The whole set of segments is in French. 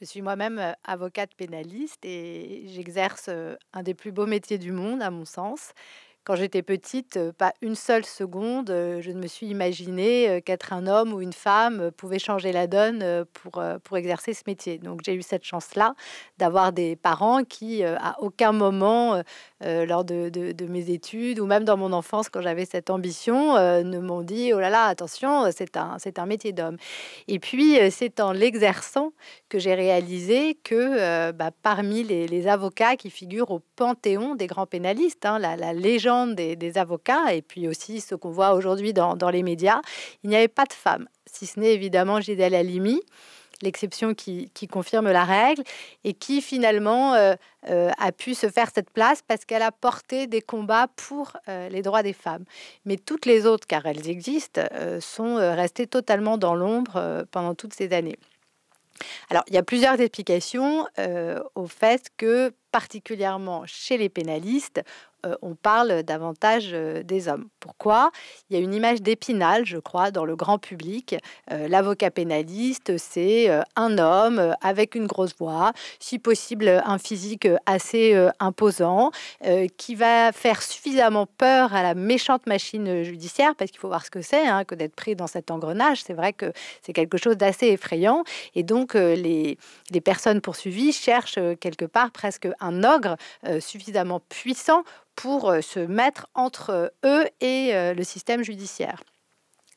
Je suis moi-même avocate pénaliste et j'exerce un des plus beaux métiers du monde, à mon sens. Quand j'étais petite, euh, pas une seule seconde, euh, je ne me suis imaginé euh, qu'être un homme ou une femme pouvait changer la donne pour, pour exercer ce métier. Donc j'ai eu cette chance-là d'avoir des parents qui, à aucun moment, lors de, de, mes études ou même dans mon enfance, quand j'avais cette ambition, ne m'ont dit, oh là là, attention, c'est un, c'est un métier d'homme. Et puis, c'est en l'exerçant que j'ai réalisé que bah, parmi les, avocats qui figurent au panthéon des grands pénalistes, hein, la, la légende des, avocats, et puis aussi ce qu'on voit aujourd'hui dans, les médias, il n'y avait pas de femmes, si ce n'est évidemment Gidel Halimi l'exception qui, confirme la règle et qui finalement euh, euh, a pu se faire cette place parce qu'elle a porté des combats pour euh, les droits des femmes. Mais toutes les autres, car elles existent, sont restées totalement dans l'ombre pendant toutes ces années. Alors, il y a plusieurs explications au fait que particulièrement chez les pénalistes, euh, on parle davantage euh, des hommes. Pourquoi Il y a une image d'épinal, je crois, dans le grand public. Euh, l'avocat pénaliste, c'est un homme avec une grosse voix, si possible un physique assez imposant, qui va faire suffisamment peur à la méchante machine judiciaire, parce qu'il faut voir ce que c'est hein, que d'être pris dans cet engrenage. C'est vrai que c'est quelque chose d'assez effrayant. Et donc, les, les personnes poursuivies cherchent quelque part presque un ogre euh, suffisamment puissant pour euh, se mettre entre euh, eux et le système judiciaire.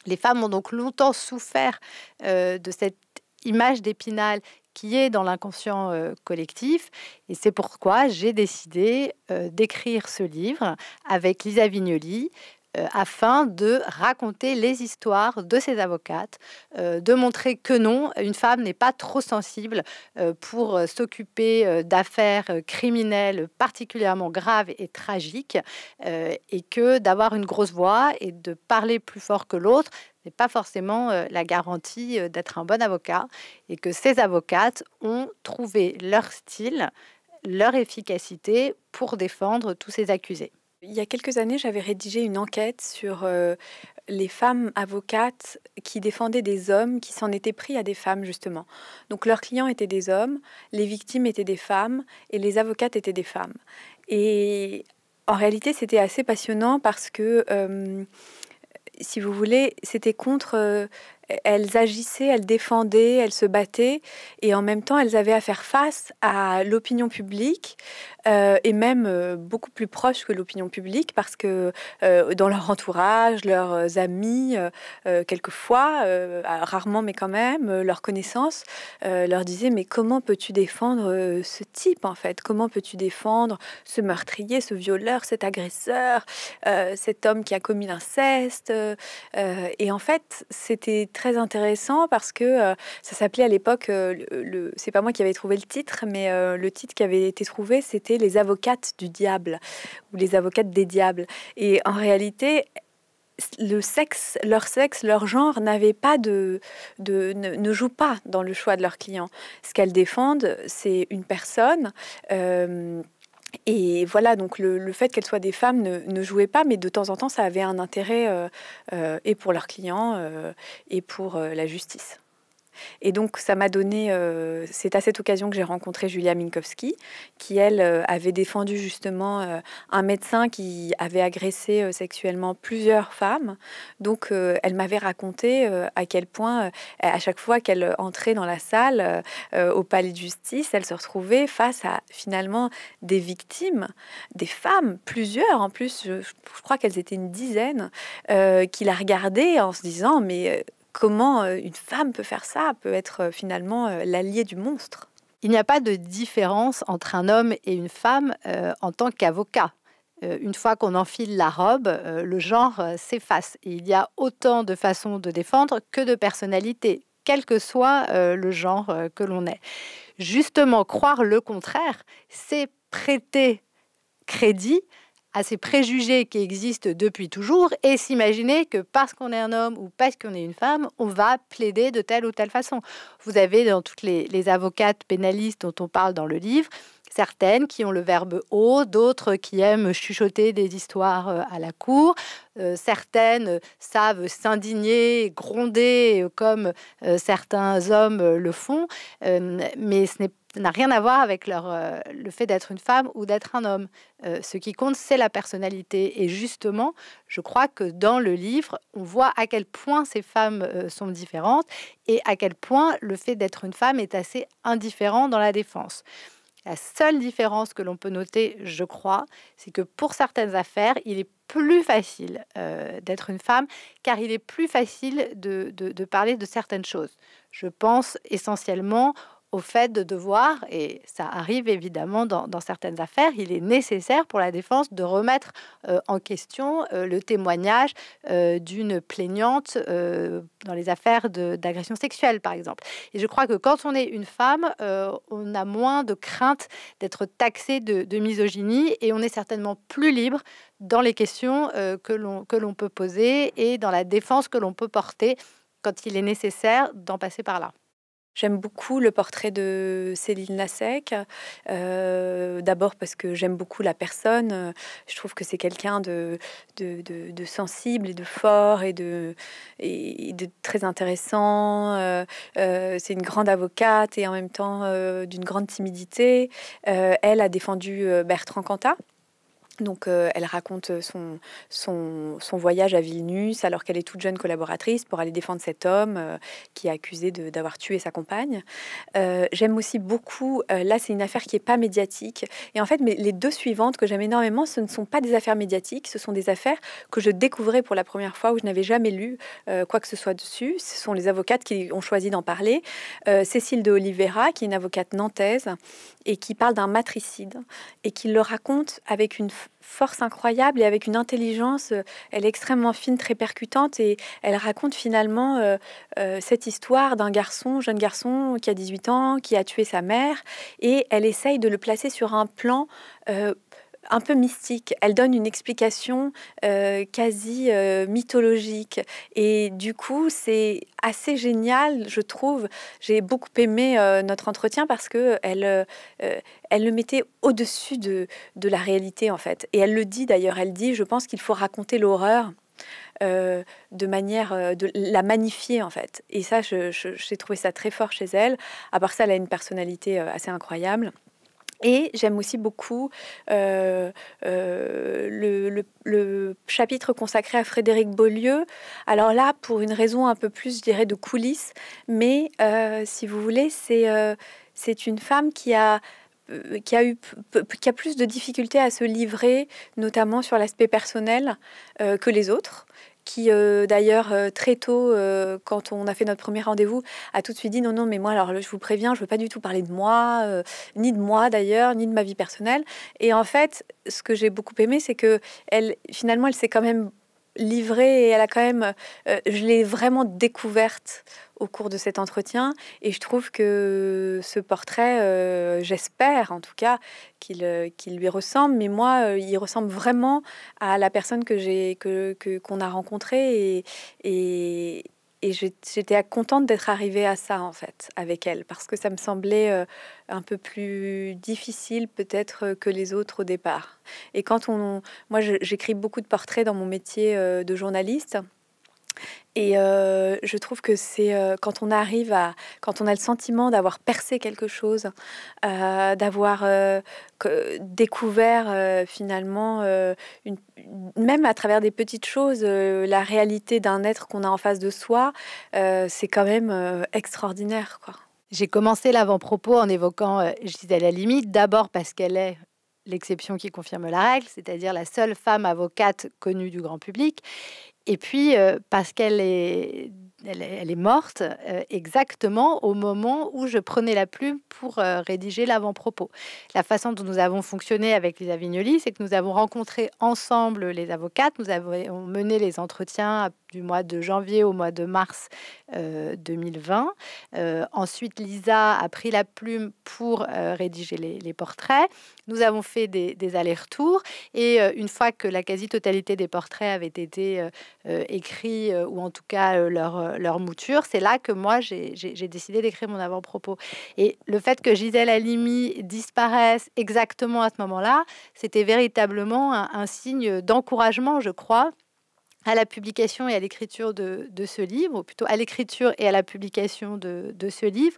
Les femmes ont donc longtemps souffert de cette image d'Épinal qui est dans l'inconscient collectif. Et c'est pourquoi j'ai décidé d'écrire ce livre avec Lisa Vignoli, euh, afin de raconter les histoires de ces avocates, euh, de montrer que non, une femme n'est pas trop sensible euh, pour s'occuper d'affaires criminelles particulièrement graves et tragiques, et que d'avoir une grosse voix et de parler plus fort que l'autre, n'est pas forcément la garantie d'être un bon avocat et que ces avocates ont trouvé leur style, leur efficacité pour défendre tous ces accusés. Il y a quelques années, j'avais rédigé une enquête sur euh, les femmes avocates qui défendaient des hommes qui s'en étaient pris à des femmes, justement. Donc leurs clients étaient des hommes, les victimes étaient des femmes et les avocates étaient des femmes. Et en réalité, c'était assez passionnant parce que, euh, si vous voulez, c'était contre... Euh, elles agissaient, elles défendaient, elles se battaient, et en même temps, elles avaient à faire face à l'opinion publique, euh, et même euh, beaucoup plus proche que l'opinion publique, parce que euh, dans leur entourage, leurs amis, quelquefois, ah, rarement mais quand même, leurs connaissances leur disaient, mais comment peux-tu défendre ce type, en fait Comment peux-tu défendre ce meurtrier, ce violeur, cet agresseur, cet homme qui a commis l'inceste Et en fait, c'était très très intéressant parce que euh, ça s'appelait à l'époque, euh, le, c'est pas moi qui avait trouvé le titre, mais euh, le titre qui avait été trouvé, c'était Les avocates du diable ou les avocates des diables. Et en réalité, le sexe, leur sexe, leur genre n'avait pas de, ne, ne, joue pas dans le choix de leurs clients. Ce qu'elles défendent, c'est une personne et voilà, donc le, fait qu'elles soient des femmes ne, jouait pas, mais de temps en temps, ça avait un intérêt euh, euh, et pour leurs clients euh, et pour la justice. Et donc, ça m'a donné. Euh, c'est à cette occasion que j'ai rencontré Julia Minkowski, qui elle euh, avait défendu justement euh, un médecin qui avait agressé sexuellement plusieurs femmes. Donc, elle m'avait raconté à quel point, à chaque fois qu'elle entrait dans la salle au palais de justice, elle se retrouvait face à finalement des victimes, des femmes, plusieurs en plus. je crois qu'elles étaient une dizaine, qui la regardaient en se disant mais comment euh, une femme peut faire ça, peut être euh, finalement euh, l'alliée du monstre. Il n'y a pas de différence entre un homme et une femme en tant qu'avocat. une fois qu'on enfile la robe, le genre s'efface. Et il y a autant de façons de défendre que de personnalités, quel que soit le genre que l'on est. Justement, croire le contraire, c'est prêter crédit à ces préjugés qui existent depuis toujours et s'imaginer que parce qu'on est un homme ou parce qu'on est une femme, on va plaider de telle ou telle façon. Vous avez dans toutes les, avocates pénalistes dont on parle dans le livre, certaines qui ont le verbe haut, d'autres qui aiment chuchoter des histoires euh, à la cour, euh, certaines savent s'indigner, gronder euh, comme certains hommes le font, mais ce n'a rien à voir avec leur, le fait d'être une femme ou d'être un homme. ce qui compte, c'est la personnalité. Et justement, je crois que dans le livre, on voit à quel point ces femmes sont différentes et à quel point le fait d'être une femme est assez indifférent dans la défense. La seule différence que l'on peut noter, je crois, c'est que pour certaines affaires, il est plus facile euh, d'être une femme, car il est plus facile de, de, parler de certaines choses. Je pense essentiellement au fait de devoir, et ça arrive évidemment dans, certaines affaires, il est nécessaire pour la défense de remettre euh, en question euh, le témoignage euh, d'une plaignante dans les affaires d'agression sexuelle, par exemple. Et je crois que quand on est une femme, on a moins de crainte d'être taxée de, de, misogynie et on est certainement plus libre dans les questions que l'on peut poser et dans la défense que l'on peut porter quand il est nécessaire d'en passer par là. J'aime beaucoup le portrait de Céline Lassec, euh, d'abord parce que j'aime beaucoup la personne. Euh, je trouve que c'est quelqu'un de, de, sensible et de fort et de, et de très intéressant. Euh, c'est une grande avocate et en même temps d'une grande timidité. elle a défendu Bertrand Cantat. Donc, euh, elle raconte euh, son, son, voyage à Vilnius alors qu'elle est toute jeune collaboratrice pour aller défendre cet homme euh, qui est accusé d'avoir tué sa compagne. j'aime aussi beaucoup, là c'est une affaire qui n'est pas médiatique. Et en fait, mais les deux suivantes que j'aime énormément, ce ne sont pas des affaires médiatiques, ce sont des affaires que je découvrais pour la première fois où je n'avais jamais lu quoi que ce soit dessus. Ce sont les avocates qui ont choisi d'en parler. Cécile de Oliveira, qui est une avocate nantaise et qui parle d'un matricide et qui le raconte avec une force incroyable et avec une intelligence, euh, elle est extrêmement fine, très percutante et elle raconte finalement euh, euh, cette histoire d'un garçon, jeune garçon qui a 18 ans, qui a tué sa mère et elle essaye de le placer sur un plan un peu mystique. Elle donne une explication euh, quasi euh, mythologique. Et du coup, c'est assez génial, je trouve. J'ai beaucoup aimé euh, notre entretien parce que elle, le mettait au-dessus de, la réalité, en fait. Et elle le dit d'ailleurs. Elle dit, je pense qu'il faut raconter l'horreur. de manière de la magnifier en fait. Et ça, j'ai trouvé ça très fort chez elle. À part ça, elle a une personnalité assez incroyable. Et j'aime aussi beaucoup euh, euh, le, chapitre consacré à Frédéric Beaulieu. Alors là, pour une raison un peu plus, je dirais, de coulisses, mais euh, si vous voulez, c'est une femme qui a qui a eu qui a plus de difficultés à se livrer, notamment sur l'aspect personnel, que les autres qui euh, d'ailleurs euh, très tôt, euh, quand on a fait notre premier rendez-vous, a tout de suite dit non, non, mais moi, alors je vous préviens, je veux pas du tout parler de moi, ni de moi d'ailleurs, ni de ma vie personnelle. Et en fait, ce que j'ai beaucoup aimé, c'est que elle, finalement, elle s'est quand même livrée et elle a quand même, euh, je l'ai vraiment découverte au cours de cet entretien et je trouve que ce portrait, euh, j'espère en tout cas qu'il euh, lui ressemble, mais moi, il ressemble vraiment à la personne que j'ai que qu'on a rencontrée et, et, et j'étais contente d'être arrivée à ça en fait avec elle parce que ça me semblait euh, un peu plus difficile peut-être euh, que les autres au départ. Et quand on, moi j'écris beaucoup de portraits dans mon métier euh, de journaliste et euh, je trouve que c'est euh, quand on arrive à, quand on a le sentiment d'avoir percé quelque chose, euh, d'avoir découvert finalement, une, même à travers des petites choses, la réalité d'un être qu'on a en face de soi, c'est quand même extraordinaire, quoi. J'ai commencé l'avant-propos en évoquant je la Limite, d'abord parce qu'elle est l'exception qui confirme la règle, c'est-à-dire la seule femme avocate connue du grand public. Et puis, euh, parce qu'elle est, elle est, morte euh, exactement au moment où je prenais la plume pour euh, rédiger l'avant-propos. La façon dont nous avons fonctionné avec les Vignoli, c'est que nous avons rencontré ensemble les avocates, nous avons mené les entretiens du mois de janvier au mois de mars 2020. Euh, euh, ensuite, Lisa a pris la plume pour euh, rédiger les, portraits. Nous avons fait des, allers-retours et une fois que la quasi-totalité des portraits avaient été écrits ou en tout cas leur, leur mouture, c'est là que moi j'ai décidé d'écrire mon avant-propos. Et le fait que Gisèle Halimi disparaisse exactement à ce moment-là, c'était véritablement un signe d'encouragement, je crois, à la publication et à l'écriture de, ce livre, ou plutôt à l'écriture et à la publication de ce livre.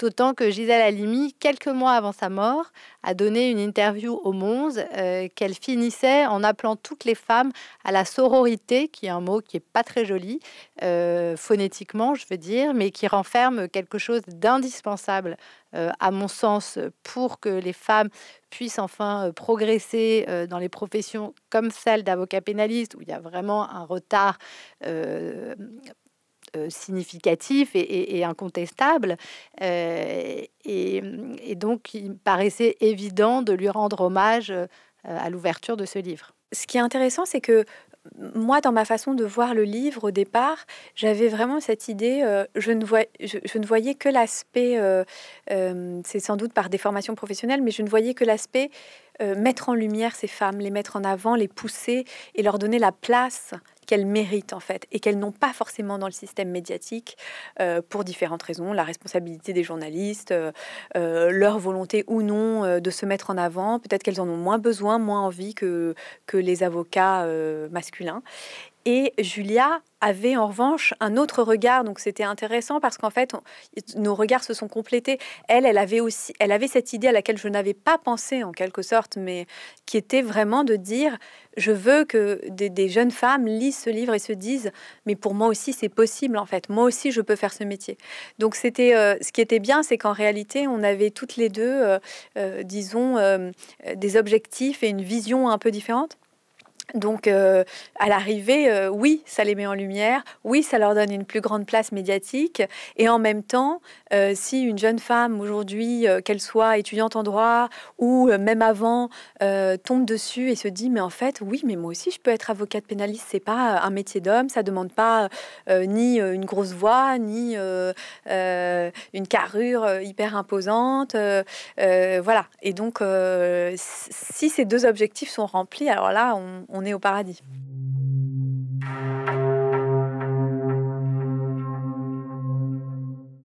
D'autant que Gisèle Halimi, quelques mois avant sa mort, a donné une interview au Monde euh, qu'elle finissait en appelant toutes les femmes à la sororité, qui est un mot qui est pas très joli, euh, phonétiquement, je veux dire, mais qui renferme quelque chose d'indispensable, euh, à mon sens, pour que les femmes puissent enfin progresser dans les professions comme celle d'avocat pénaliste, où il y a vraiment un retard euh, significatif et, incontestable. Euh, et, donc, il paraissait évident de lui rendre hommage euh, à l'ouverture de ce livre. Ce qui est intéressant, c'est que moi, dans ma façon de voir le livre au départ, j'avais vraiment cette idée, je, ne voyais que l'aspect, c'est sans doute par des formations professionnelles, mais je ne voyais que l'aspect mettre en lumière ces femmes, les mettre en avant, les pousser et leur donner la place qu'elles méritent en fait et qu'elles n'ont pas forcément dans le système médiatique euh, pour différentes raisons, la responsabilité des journalistes, euh, euh, leur volonté ou non de se mettre en avant, peut-être qu'elles en ont moins besoin, moins envie que, que les avocats masculins. Et Julia avait en revanche un autre regard, donc c'était intéressant parce qu'en fait, nos regards se sont complétés. Elle, elle avait aussi, elle avait cette idée à laquelle je n'avais pas pensé en quelque sorte, mais qui était vraiment de dire, je veux que des, jeunes femmes lisent ce livre et se disent, mais pour moi aussi c'est possible en fait, moi aussi je peux faire ce métier. Donc c'était, euh, ce qui était bien, c'est qu'en réalité, on avait toutes les deux, euh, euh, disons, des objectifs et une vision un peu différente. Donc, euh, à l'arrivée, euh, oui, ça les met en lumière, oui, ça leur donne une plus grande place médiatique. Et en même temps, euh, si une jeune femme aujourd'hui, qu'elle soit étudiante en droit ou même avant, tombe dessus et se dit, mais en fait, oui, mais moi aussi, je peux être avocate pénaliste. C'est pas un métier d'homme, ça demande pas ni une grosse voix, ni une carrure hyper imposante. voilà. Et donc, si ces deux objectifs sont remplis, alors là, on on est au paradis.